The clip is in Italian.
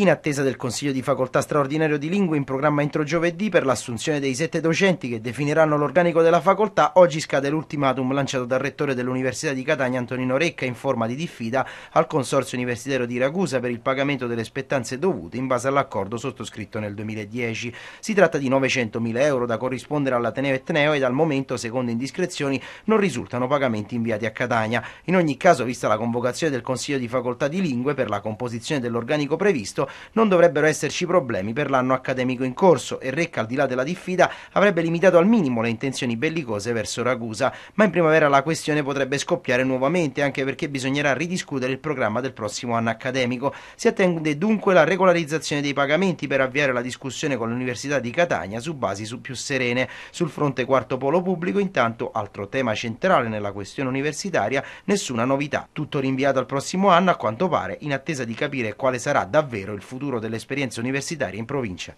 in attesa del Consiglio di Facoltà Straordinario di Lingue in programma entro giovedì per l'assunzione dei sette docenti che definiranno l'organico della facoltà, oggi scade l'ultimatum lanciato dal rettore dell'Università di Catania Antonino Recca in forma di diffida al Consorzio Universitario di Ragusa per il pagamento delle spettanze dovute in base all'accordo sottoscritto nel 2010. Si tratta di 900.000 euro da corrispondere all'Ateneo Etneo e dal momento, secondo indiscrezioni, non risultano pagamenti inviati a Catania. In ogni caso, vista la convocazione del Consiglio di Facoltà di Lingue per la composizione dell'organico previsto, non dovrebbero esserci problemi per l'anno accademico in corso e Recca al di là della diffida avrebbe limitato al minimo le intenzioni bellicose verso Ragusa, ma in primavera la questione potrebbe scoppiare nuovamente anche perché bisognerà ridiscutere il programma del prossimo anno accademico. Si attende dunque la regolarizzazione dei pagamenti per avviare la discussione con l'Università di Catania su basi su più serene. Sul fronte quarto polo pubblico intanto altro tema centrale nella questione universitaria, nessuna novità. Tutto rinviato al prossimo anno a quanto pare in attesa di capire quale sarà davvero il il futuro delle esperienze universitarie in provincia.